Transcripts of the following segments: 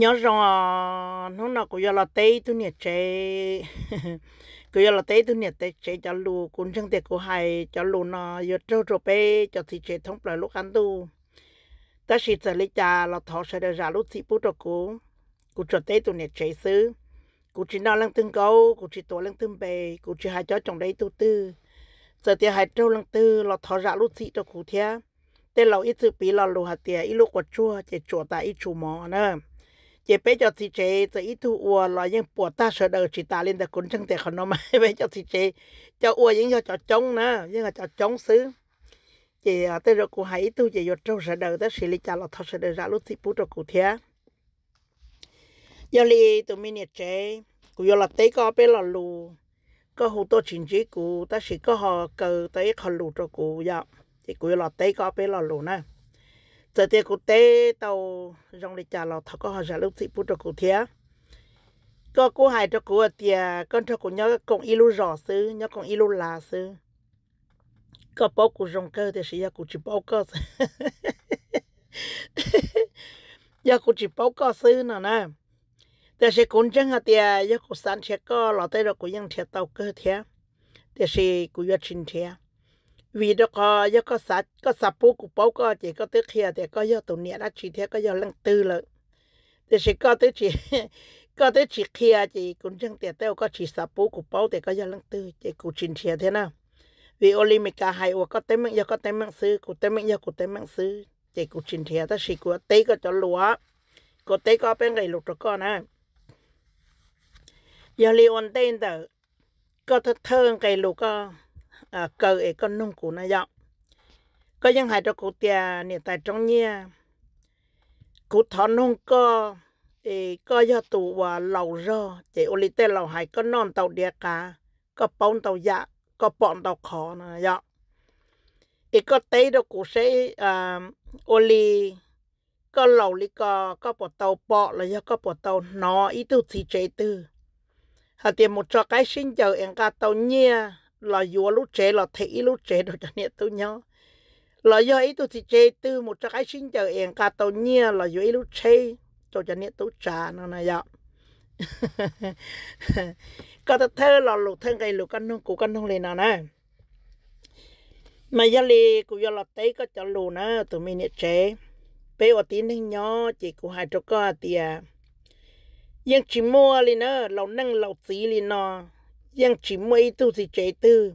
nhớ rằng nó nó cũng là tây tu nhiệt chế cũng là tây tu nhiệt tây chế cho lù cũng chẳng thể cũng hay cho lù nó giờ trâu trâu bê cho thị chế thông lại lúc ăn tu ta chỉ xử lý cha là thọ sẽ được ra lúc thì bút cho cú cú cho tây tu nhiệt chế xứ cú chỉ nó lăng tương câu cú chỉ tổ lăng tương bề cú chỉ hai cho trong đấy tu tư giờ thì hai trâu lăng tư là thọ ra lúc thì cho cú thia tên lâu ít thứ bị là lù hạt tiền ít lúc quạt chua chỉ chua tại ít chua mỏ nữa chế bé cho thì chế từ ít thu ua lo nhưng bùa ta sợ đầu chỉ ta lên ta cũng chẳng thể khó nó mà bé cho thì chế cho ua những cho cho chống nữa nhưng là cho chống xứ chế à, tới rồi cụ hãy tu chế vô trâu sợ đầu tới xử lý cha lo thọ sợ đầu ra lúc thì bút rồi cụ thía giờ li tụi mình chế cụ vô là tế có bé là lù có hồ tô chính trị cụ ta chỉ có họ cờ tới khó lù cho cụ dạo thì cụ vô là tế có bé là lù nè giờ thì cụ tế tàu rong đi chả lò thọ có họ giả lúc thị bút cho cụ thế có cô hài cho cô thì con cho cô nhớ con ilu rõ sư nhớ con ilu là sư có bao cụ rong cơ thì sẽ cụ chỉ bao cơ giờ cụ chỉ bao cơ sư nữa nè thì sẽ cũng chẳng hạn thì giờ cụ sản sẽ có lò tới rồi cụ ยัง sẽ tàu cơ thế thì sẽ cụ vừa trình thế vì đó có do có sạch có sạch bố cụ bố có chỉ có tới kia thì có do tụ nia đã chỉ thế có do lăng tư lợ thì chỉ có tới chỉ có tới chỉ kia chỉ cũng chẳng tiệt tao có chỉ sạch bố cụ bố thì có do lăng tư chỉ cụ trình chia thế nào vì ô li mình cả hai ô có tới mình do có tới mình sư cụ tới mình do cụ tới mình sư chỉ cụ trình chia ta chỉ cụ tới có cho lúa cụ tới có bên ngày lục rồi con à giờ li ổn tên tờ có thơ thơ ngày lục con À, cơ ấy con nung cũ nó dọn có những hai cho cụ tia nè tại trong nhà cụ thọ nung co thì có do tụ và lầu rơ chỉ ô lít lầu hai có non tàu đĩa cá có bông tàu dạ có bọn tàu khó nó dọn thì có tế cho cụ sẽ à ô lít có lầu lý có có bộ tàu bọ là do có bộ tàu nó ý tư thì chế tư hà tiền một cho cái sinh giờ em cả tàu nhia là vừa lúc trẻ là thị lúc trẻ đồ cho nên tôi nhớ là do ấy tôi thì chơi từ một cái sinh chờ em cả tàu nhia là do ấy lúc chơi tôi cho nên tôi trả nó này dạ có thật thơ là lục thân cây lục căn nông cụ căn nông lên nào nè mà giờ lì cụ giờ là tây có cho lù nè tụi mình nhận chơi. bé ở tí nên nhỏ chỉ cụ hai chỗ có à tìa nhưng chỉ mua lên nè lầu nâng lầu tí lên nọ giang chỉ mấy tu thì chế tư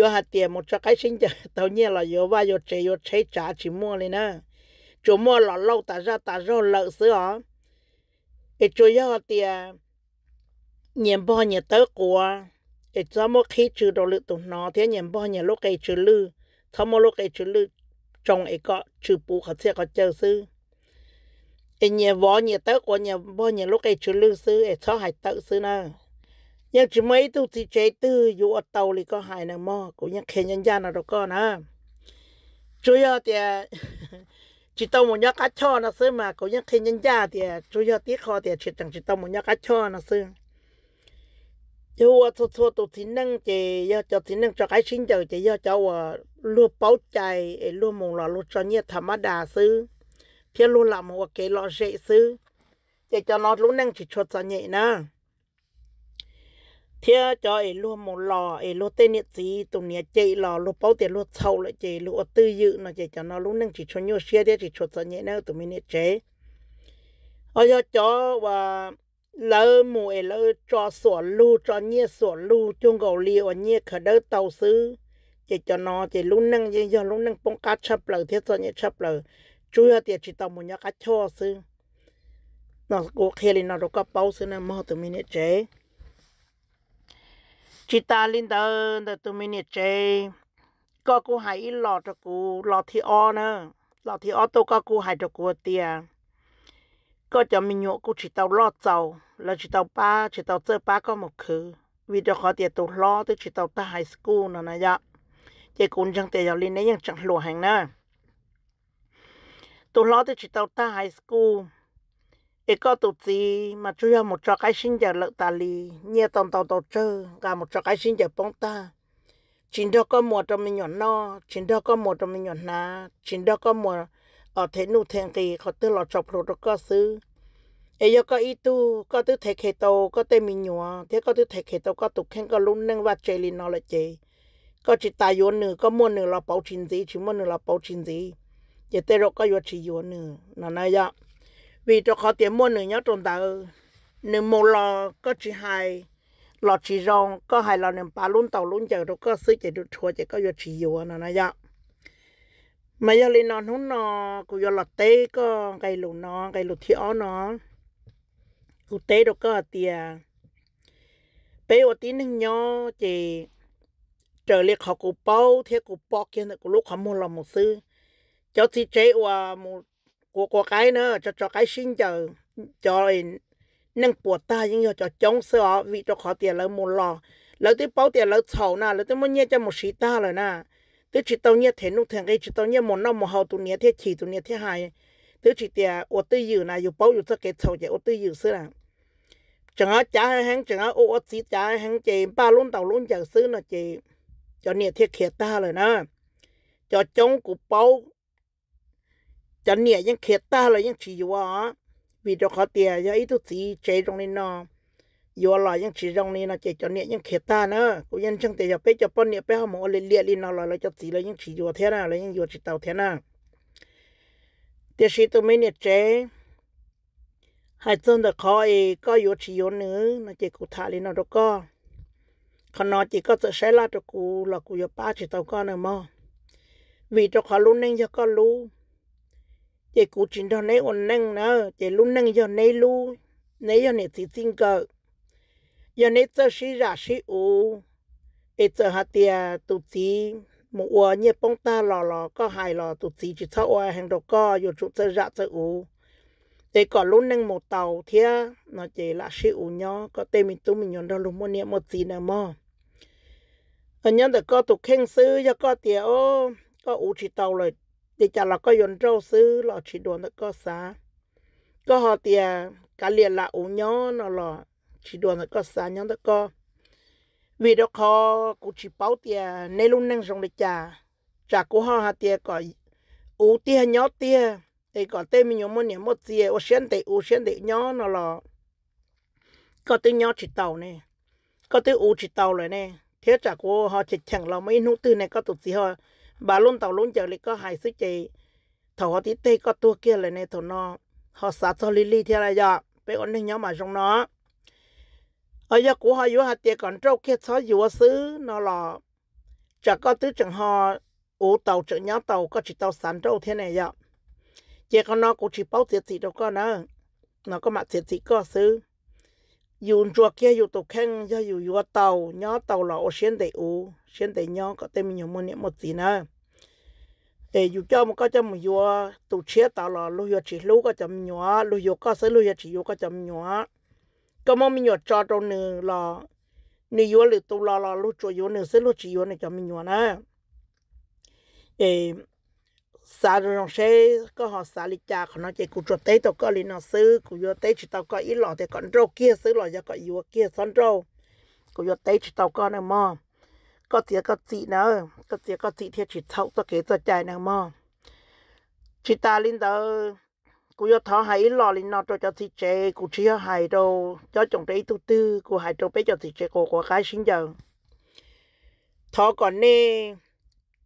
yo hạt tiền một cho cái sinh tao nhẹ là yo ba yo chạy yo chạy trả chỉ mua lên nè chỗ mua lọ lâu ta ra ta rô lợ sữa ó e chỗ yo hạt tiền nhiệm bao nhiêu tới của e cho mua khí trừ đồ lự tụ nó thế nhiệm bao nhiêu lúc cái trừ lư thao mua lúc cái trừ lư trong e có trừ bù khát xe có chơi sư e nhẹ võ nhẹ tới của nhẹ bao nhiêu lúc cái trừ lư sư e cho hại tự sư nè ยังจะไม่ตุที่ใจตื้ออยู่อเตาลีก็หายนะมอกูยังเขียนยันยันอะไรก็นะช่วยเดียจิตตมุญกัดช่อนะซึ่งมากูยังเขียนยันยาเดียช่วยตีคอเดียชิดจังจิตตมุญกัดช่อนะซึ่งยูว่าทุทุตุที่นั่งเจียจะที่นั่งจะไอ้ชิ้นเจียจะจะว่าลู่เป้าใจไอ้ลู่มงหล่อลู่จอเนี่ยธรรมดาซื้อเที่ยวลู่หลับหัวเกลอเจซื้อจะจะนอนลู่นั่งจิตชดสเนนะ thế cho ấy luôn một lò ấy luôn tên nhiệt gì tụi nhiệt chạy lò luôn bao tiền luôn sâu lại chạy luôn tư dự nó chạy cho nó luôn nâng chỉ cho nhiều xe thế chỉ cho sợ nhẹ nữa tụi mình nhiệt chế ở cho cho và lỡ mù lỡ cho sổ lu cho nhiệt sổ lu chung gầu liều nhiệt khởi đỡ tàu xứ chạy cho nó chạy luôn nâng chạy cho luôn nâng bông cá chập lờ thế cho nhiệt chập lờ chú ở tiền chỉ tàu một nhát cá cho xứ nó cố khéo nó đâu có bao xứ nó mò tụi mình nhiệt chế chị ta lên tờ tờ tụi mình nhặt chơi có cô hãy lọ cho cô lọ thì o nữa lọ thì o tôi có cô hãy cho cô tia có cho mình nhộ cô chỉ tao lọ tàu là chỉ tao ba chỉ tao chơi ba có một khứ vì cho khó tiền tôi lo tôi chỉ tao ta high school nữa này dạ chị cũng chẳng tiền giàu lên đấy nhưng chẳng lùa hàng nữa tôi lo tôi chỉ tao ta high school ít có tụ gì mà chủ yếu một trò cái sinh giờ lợi ta lì nhẹ tòng tòng tàu chơi cả một trò cái sinh giờ bóng ta chính đó có mùa trong mình nhọn no chính đó có mùa trong mình nhọn ná chính đó có mùa ở thế nụ thèn kỳ có tư lọ chọc lụt có xứ ấy giờ có ý tu có tư thể khề tàu có tên mình nhọn thế có tư thể khề tàu có tụ khen có lún nâng và chơi lì nó là chơi có chỉ tài yếu nữa có mua nữa là bảo chính gì chỉ mua nữa là bảo chính gì giờ tới rồi có yếu chỉ yếu nữa nó nói vậy vì cho khó tiền mua nữa nhớ trong tàu nên mua lò có chỉ hai lò chỉ rong có hai lò nửa ba luôn tàu luôn chờ đâu có rồi có ซื้อ chỉ được chua chỉ có vừa chỉ vừa nó nói vậy dạ. mà giờ lên nó nó nó cũng giờ lọt tê có cái lù nó cái lù thiếu nó cụ tê đâu có tiền bây giờ tí nữa nhớ chỉ trở lại họ cụ bao thế cụ bao kia là cụ lúc họ mua là một sư cháu thì chế qua một của của cái nữa cho cho cái sinh chờ cho nâng bùa ta nhưng cho cho chống sợ vì cho khó tiền lỡ một lò lỡ tới bao tiền lỡ sầu na lỡ tới muốn nhét cho một sĩ ta rồi na tới chỉ tao nhét thế nút thằng cái chỉ tao nhét một năm một hậu tụ nhét thế chỉ tụ nhét thế hai tới chỉ tiền ô tư dữ na dù bao dù tất cái sầu chạy ô tư dữ xưa là chẳng á chả hàng chẳng á ô ô xí chả hàng chị ba luôn tàu luôn chẳng xứ là chị cho nhét thế kia ta rồi na cho chống của bao จันเนี่ยยังเขตตาเลยยังฉีอยู่วะวีดอคอเตียยาอีทุสีเจตรงนี้นออยู่อร่อยยังฉีตรงนี้นะเจจันเนี่ยยังเขตตาเนอะกูยังช่างแต่อย่าไปจะป้อนเนี่ยไปหาหมอเลยเลียลินอร่อยเลยจะสีเลยยังฉีอยู่เท่าน่ะเลยยังอยู่ิตเตาเท่าน่ะเดี๋ยวีตัวไม่เนี่ยเจหายจนแต่คอเอก็อยู่ฉีอยู่เนื้อนะเจกูทายลินอแล้วก็ขนอจีก็จะใช้ลาตะกูหลอกกูยาป้าิีเตาก็เนอะมอวีดอขอรู้เน่งยาก็รู้ chị cụ chính đó nấy ổn năng nữa chị lúc năng giờ nấy luôn, nấy giờ này thì tin cờ giờ nấy tớ xí ra xí u ít tớ hạt tia tụ tí một ua nhẹ bông ta lò lò có hai lò tụ tí chỉ thâu ua hàng đầu co dù trụ tớ ra tớ u để có lúc năng một tàu thia nó chỉ là xí u nhó có tên mình tụ mình nhận đó lúc mua nhẹ một tí nào mà ở nhân được có tụ khen sư cho có tia ô có u chỉ tàu rồi thì chả là có yon trâu sư là chỉ đồn nó có xa có họ thì cả liền là ủ nhó nó là chỉ đồn nó có xa nhó nó có vì đó khó cũng chỉ báo thì nên luôn năng dùng để chả chả của họ hạt thì có ủ thì nhó thì thì có tên mình nhớ muốn nhớ một gì ô xuyên thì ô xuyên thì nhó nó là có tên nhó chỉ tàu nè, có tên ủ chỉ tàu rồi nè, thế chả của họ chỉ chẳng là mấy nút tư này có tụt gì họ bà luôn tàu luôn chờ lấy có hai sức chị thầu họ tí tê có tua kia lại nè thầu nó họ xả cho lili thế là giờ bé con nên nhớ mà trong nó ở giờ của họ vừa hạt tiền còn trâu kia xóa vừa xứ nó là chả có tứ chẳng họ ủ tàu chẳng nhớ tàu có chỉ tàu sản trâu thế này giờ chị con nó cũng chỉ bao tiền gì đâu con nữa nó có mặt tiền gì có xứ dùng cho kia dùng tổ khen cho dùng dùng tàu nhớ tàu là ô xuyên tây u xuyên tây nhớ có tên mình dùng một niệm một gì nữa để dù cho một cái cho một dùng tàu chia tàu là lưu dùng chỉ lưu có chấm nhỏ lưu dùng có sẽ lưu dùng chỉ dùng có chấm nhỏ có một mình dùng cho đâu nữa là nếu dùng được tàu là là lưu cho dùng nữa sẽ lưu chỉ dùng này chấm nhỏ nữa để sa rong xe có họ sa li cha họ nói chạy cụ cho tế tao có li nó sư cụ vô tế chỉ tao có ít lọ thì còn râu kia sư lọ cho có yêu kia son râu cụ vô tế chỉ tao có nằm mò có tiếc có chị nữa có tiếc có chị thiệt chỉ thấu cho kế cho chạy nằm mò chỉ ta linh tờ, cụ vô thọ hay ít lọ li nó cho cho chị chế cụ chỉ hay đâu cho chồng đấy tu tư cụ hay đâu bé cho chị chế cô có cái sinh giờ thọ còn nè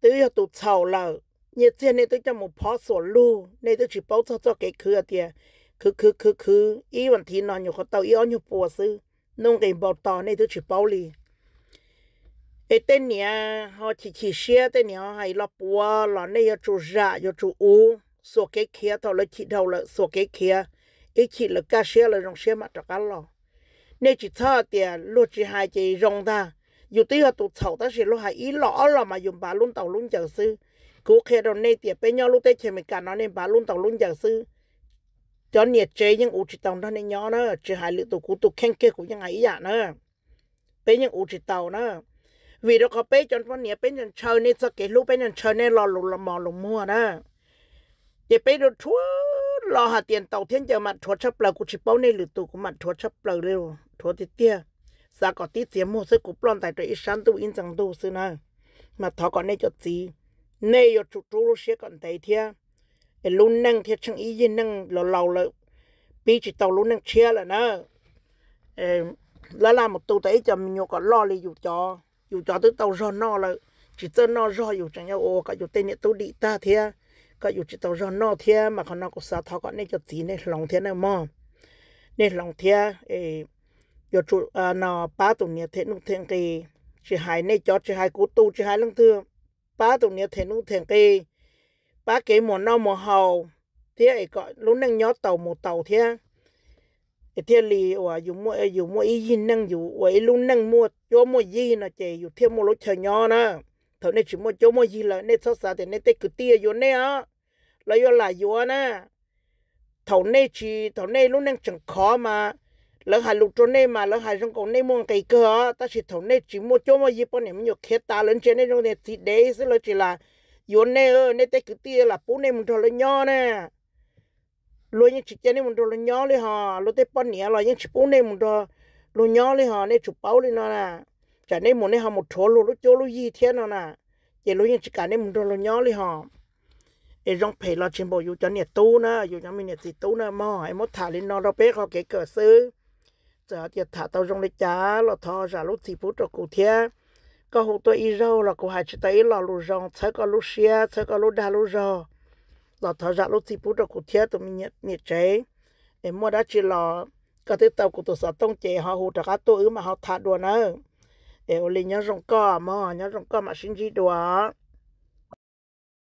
tứ cho tụt sầu lợ nhiều tiền này tôi cho một phó sổ lu này tôi chỉ bảo cho cho cái khứa thì cứ cứ cứ cứ ý vẫn thì nó nhiều khó tàu ý ở nhiều bùa sư nông cái bảo tàu này tôi chỉ bảo li cái tên nhà họ chỉ chỉ xe tên nhà hay là bùa là này yo chỗ ra yo chỗ u số cái kia tàu là chỉ đầu là số cái kia ý chỉ là cái xe là rong xe mà cho cá lo nên chỉ thơ thì lúc chỉ hai chỉ rong ta dù tí họ tụ thầu ta sẽ lo hai ý lõ là mà dùng bà luôn tàu luôn chờ sư กูเคโดนในเตียไปย่อลูกเต้เชมิการนอนในบาลุ่นต่อลุ่นอย่างซื้อจอนเนี่ยเจยังอุจิตองท่านในย่อเนอะเจหายลือตัวกูตุกแข้งเกี้ยกูยังไงอย่างเนอะไปยังอุจิตองเนอะวีดก็ไปจนวันเนี่ยเป็นจนเชยในสเกตลูกเป็นจนเชยในรอลุลมอลมัวเนอะเดี๋ยวไปดูทั่วรอหาเตียนเต่าเทียนเจอมาถั่วชับเปล่ากูชิเป้าในหรือตัวกูมาถั่วชับเปล่าเร็วถั่วติเตี้ยสากอติเสียมูซึกูปล้อนแต่ตัวอีชันตัวอินจังดูซึนะมาทอก่อนในจดจี nay yo chu chu lu xe còn thấy thia lu năng thia chẳng ý gì năng lo lâu là bị chỉ tàu lu năng chia là nó là làm một tụ thấy cho mình nhổ còn lo li dù cho dù cho tới tàu rồi no là chỉ tớ no rồi dù chẳng nhau ô cả dù tên nhẹ tụ đi ta thia cả dù chỉ tàu rồi no thia mà còn nó có sao thọ còn nên cho tí nên lòng thia này mò nên lòng thia yo chu nó ba tụ nhẹ thế nụ thiên kỳ chỉ hai nay cho chỉ hai cú tu chỉ hai lăng thương ba tụ nhớ thiên nụ thiên kì ba kế mỏ nâu mỏ hầu thế ấy gọi lúc năng nhớ tàu một tàu thế thế lì ở dùng mua dùng mua ý gì năng dùng ở lúc năng mua cho mua gì nó chỉ dùng thêm một lối chờ nhớ nữa thầu này chỉ mua cho mua gì là nên sao sao thì nên tết cứ tia dùng nè á là do là dùng nè thầu này chỉ thầu này lúc năng chẳng khó mà lỡ hai lục chỗ này mà lỡ hai trong cổ này muốn cái cơ ta chỉ thấu này chỉ mua chỗ mà gì bọn em nhiều khét ta lớn trên này trong này thì đấy sẽ là chỉ là yến này ơi này tới cứ tia là bố này muốn thò lên nhỏ nè lối những chị chơi này muốn thò lên nhỏ đi hả lối tới bọn nhỉ, là những chị bố này muốn thò lên nhỏ đi hả này chụp bao đi nó nè chả này muốn này họ một chỗ lối chỗ lối gì thế nó nè vậy lối những chị cả này muốn thò lên nhỏ đi hả ai rong phê lo trên bộ dù cho nè tu nè dù cho mình nè nè mà em thả lên nó đâu biết họ kể cỡ xứ giờ giờ thả tao rong lịch trả là thò ra lúc thì phút rồi cụ thế có hồ tôi y rau là cụ hai chỉ tay là lù rong thấy có lúc xia thấy có lúc đa lù rò là thò ra lúc thì phút rồi cụ thế tụi mình nhiệt nhiệt cháy em mua đã chỉ lọ cái thứ tàu của tôi sợ tông chế họ hồ cho cá tôi mà họ thả đùa nữa em lấy nhớ rong cò mà nhớ rong cò mà xin gì đồ